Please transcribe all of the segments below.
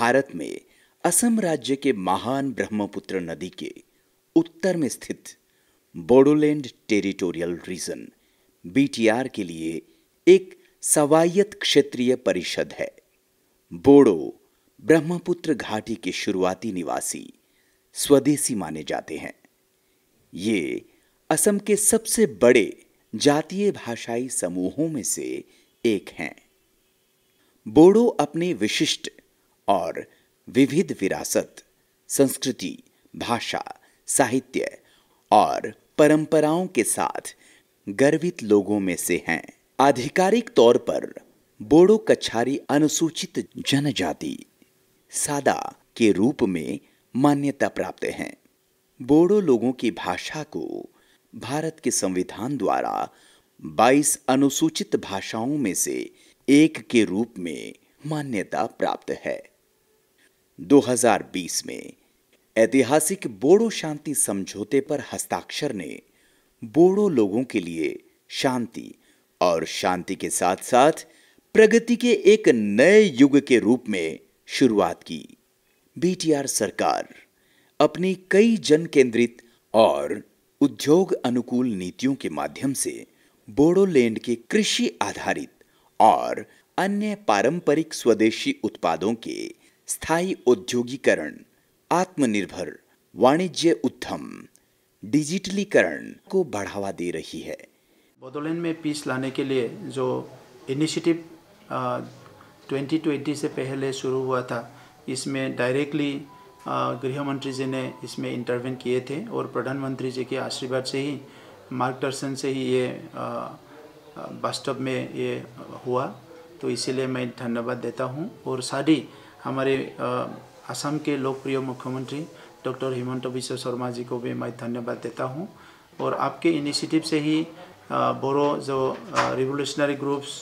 भारत में असम राज्य के महान ब्रह्मपुत्र नदी के उत्तर में स्थित बोडोलैंड टेरिटोरियल रीजन बीटीआर के लिए एक सवायत क्षेत्रीय परिषद है बोडो ब्रह्मपुत्र घाटी के शुरुआती निवासी स्वदेशी माने जाते हैं ये असम के सबसे बड़े जातीय भाषाई समूहों में से एक हैं बोडो अपने विशिष्ट और विविध विरासत संस्कृति भाषा साहित्य और परंपराओं के साथ गर्वित लोगों में से हैं आधिकारिक तौर पर बोडो कछारी अनुसूचित जनजाति सादा के रूप में मान्यता प्राप्त हैं बोडो लोगों की भाषा को भारत के संविधान द्वारा 22 अनुसूचित भाषाओं में से एक के रूप में मान्यता प्राप्त है 2020 में ऐतिहासिक बोडो शांति समझौते पर हस्ताक्षर ने बोडो लोगों के लिए शांति और शांति के साथ साथ प्रगति के एक नए युग के रूप में शुरुआत की बीटीआर सरकार अपनी कई जन केंद्रित और उद्योग अनुकूल नीतियों के माध्यम से बोडोलैंड के कृषि आधारित और अन्य पारंपरिक स्वदेशी उत्पादों के स्थायी औद्योगिकरण आत्मनिर्भर वाणिज्य उद्यम डिजिटलीकरण को बढ़ावा दे रही है बोडोलैंड में पीस लाने के लिए जो इनिशिएटिव 2020 से पहले शुरू हुआ था इसमें डायरेक्टली गृह मंत्री जी ने इसमें इंटरवेंट किए थे और प्रधानमंत्री जी के आशीर्वाद से ही मार्गदर्शन से ही ये वास्तव में ये हुआ तो इसीलिए मैं धन्यवाद देता हूँ और सारी हमारे असम के लोकप्रिय मुख्यमंत्री डॉक्टर हेमंत बिश्व शर्मा जी को भी मैं धन्यवाद देता हूँ और आपके इनिशिएटिव से ही बोरो जो रिवोल्यूशनरी ग्रुप्स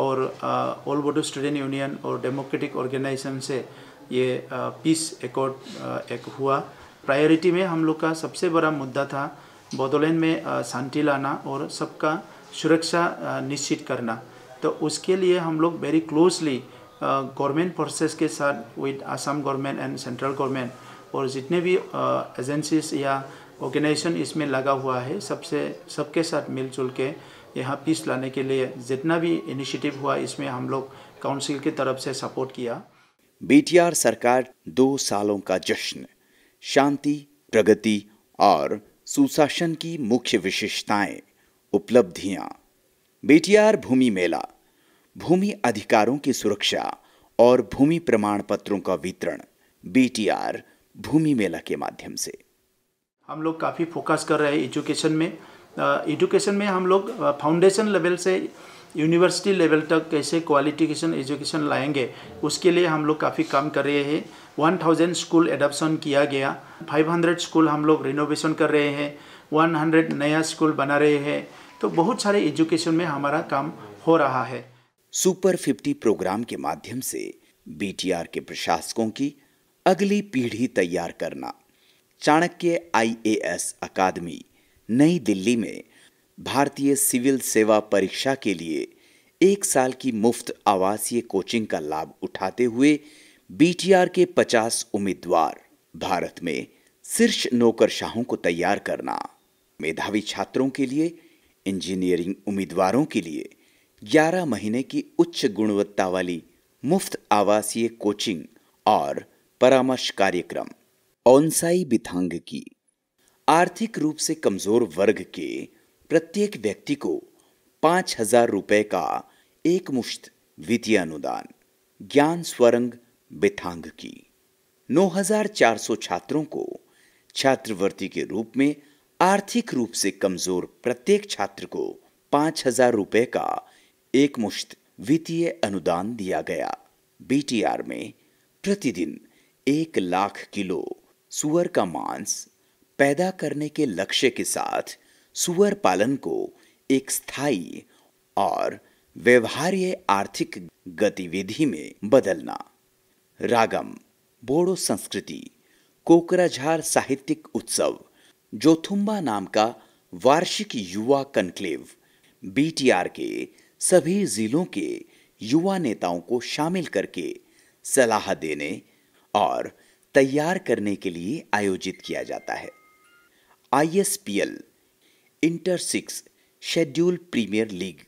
और ऑल बोडो स्टूडेंट यूनियन और डेमोक्रेटिक ऑर्गेनाइजेशन से ये पीस एकॉर्ड एक हुआ प्रायोरिटी में हम लोग का सबसे बड़ा मुद्दा था बोडोलैंड में शांति लाना और सबका सुरक्षा निश्चित करना तो उसके लिए हम लोग वेरी क्लोजली गवर्नमेंट प्रोसेस के साथ with Assam government and central government और जितने भी एजेंसीज या ऑर्गेनाइजेशन इसमें लगा हुआ है सबसे सबके साथ मिलजुल के यहाँ पीस लाने के लिए जितना भी इनिशिएटिव हुआ इसमें हम लोग काउंसिल की तरफ से सपोर्ट किया बी सरकार दो सालों का जश्न शांति प्रगति और सुशासन की मुख्य विशेषताएं उपलब्धियां बीटीआर भूमि मेला भूमि अधिकारों की सुरक्षा और भूमि प्रमाण पत्रों का वितरण बीटीआर भूमि मेला के माध्यम से हम लोग काफ़ी फोकस कर रहे हैं एजुकेशन में एजुकेशन में हम लोग फाउंडेशन लेवल से यूनिवर्सिटी लेवल तक कैसे क्वालिफिकेशन एजुकेशन लाएंगे उसके लिए हम लोग काफ़ी काम कर रहे हैं 1000 स्कूल एडॉप्शन किया गया 500 स्कूल हम लोग रिनोवेशन कर रहे हैं 100 नया स्कूल बना रहे हैं तो बहुत सारे एजुकेशन में हमारा काम हो रहा है सुपर 50 प्रोग्राम के माध्यम से बीटीआर के प्रशासकों की अगली पीढ़ी तैयार करना चाणक्य आईएएस अकादमी नई दिल्ली में भारतीय सिविल सेवा परीक्षा के लिए एक साल की मुफ्त आवासीय कोचिंग का लाभ उठाते हुए बीटीआर के 50 उम्मीदवार भारत में शीर्ष नौकरशाहों को तैयार करना मेधावी छात्रों के लिए इंजीनियरिंग उम्मीदवारों के लिए ग्यारह महीने की उच्च गुणवत्ता वाली मुफ्त आवासीय कोचिंग और परामर्श कार्यक्रम ओनसाई बिथांग की आर्थिक रूप से कमजोर वर्ग के प्रत्येक व्यक्ति को पांच हजार रुपए का एक मुश्त वित्तीय अनुदान ज्ञान स्वरंग बिथांग की 9400 छात्रों को छात्रवृत्ति के रूप में आर्थिक रूप से कमजोर प्रत्येक छात्र को पांच हजार रुपए का एक मुश्त वित्तीय अनुदान दिया गया बीटीआर में प्रतिदिन एक लाख किलो सुअर का मांस पैदा करने के लक्ष्य के साथ सुअर पालन को एक स्थायी और व्यवहार्य आर्थिक गतिविधि में बदलना रागम बोडो संस्कृति कोकराझार साहित्यिक उत्सव जोथुम्बा नाम का वार्षिक युवा कंक्लेव बीटीआर के सभी जिलों के युवा नेताओं को शामिल करके सलाह देने और तैयार करने के लिए आयोजित किया जाता है ISPL inter six schedule premier league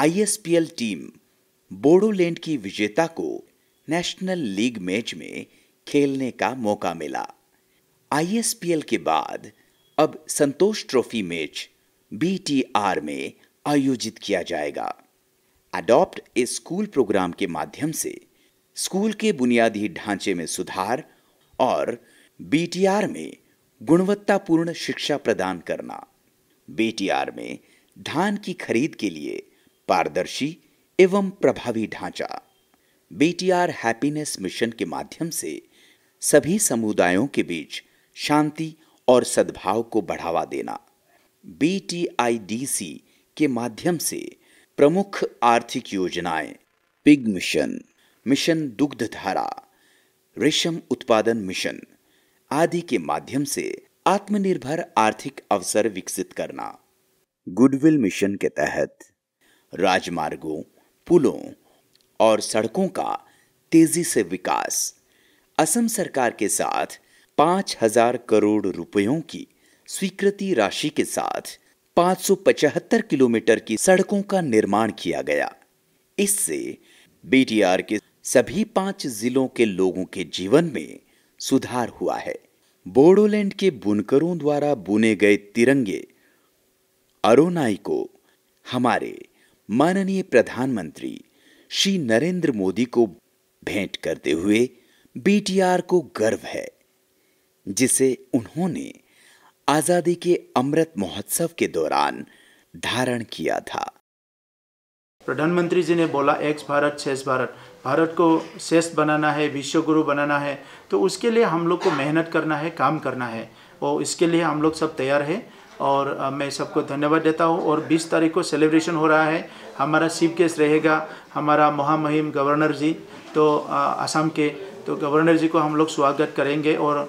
ISPL team Bodoland की विजेता को नेशनल लीग मैच में खेलने का मौका मिला आईएसपीएल के बाद अब संतोष ट्रॉफी मैच बीटीआर में आयोजित किया जाएगा अडॉप्ट ए स्कूल प्रोग्राम के माध्यम से स्कूल के बुनियादी ढांचे में सुधार और बीटीआर में गुणवत्तापूर्ण शिक्षा प्रदान करना बीटीआर में धान की खरीद के लिए पारदर्शी एवं प्रभावी ढांचा बीटीआर हैप्पीनेस मिशन के माध्यम से सभी समुदायों के बीच शांति और सद्भाव को बढ़ावा देना बीटीआईडीसी के माध्यम से प्रमुख आर्थिक योजनाएं पिग मिशन मिशन दुग्ध धारा रेशम उत्पादन मिशन आदि के माध्यम से आत्मनिर्भर आर्थिक अवसर विकसित करना गुडविल मिशन के तहत राजमार्गों पुलों और सड़कों का तेजी से विकास असम सरकार के साथ पांच हजार करोड़ रुपयों की स्वीकृति राशि के साथ 575 किलोमीटर की सड़कों का निर्माण किया गया इससे बीटीआर के सभी पांच जिलों के लोगों के जीवन में सुधार हुआ है बोडोलैंड के बुनकरों द्वारा बुने गए तिरंगे अरोनाई को हमारे माननीय प्रधानमंत्री श्री नरेंद्र मोदी को भेंट करते हुए बीटीआर को गर्व है जिसे उन्होंने आजादी के अमृत महोत्सव के दौरान धारण किया था प्रधानमंत्री जी ने बोला एक भारत श्रेष्ठ भारत भारत को श्रेष्ठ बनाना है विश्व गुरु बनाना है तो उसके लिए हम लोग को मेहनत करना है काम करना है और इसके लिए हम लोग सब तैयार है और मैं सबको धन्यवाद देता हूँ और 20 तारीख को सेलिब्रेशन हो रहा है हमारा चीफ गेस्ट रहेगा हमारा महामहिम गवर्नर जी तो असम के तो गवर्नर जी को हम लोग स्वागत करेंगे और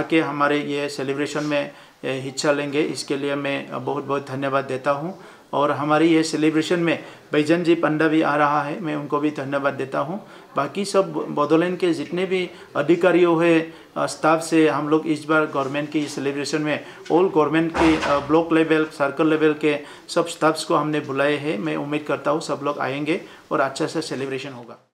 आके हमारे ये सेलिब्रेशन में हिस्सा लेंगे इसके लिए मैं बहुत बहुत धन्यवाद देता हूँ और हमारी ये सेलिब्रेशन में बैजन जी पंडा भी आ रहा है मैं उनको भी धन्यवाद देता हूँ बाकी सब बोडोलैंड के जितने भी अधिकारियों है स्टाफ से हम लोग इस बार गवर्नमेंट की सेलिब्रेशन में ऑल गवर्नमेंट के ब्लॉक लेवल सर्कल लेवल के सब स्टाफ्स को हमने बुलाए हैं मैं उम्मीद करता हूँ सब लोग आएंगे और अच्छा सा सेलिब्रेशन होगा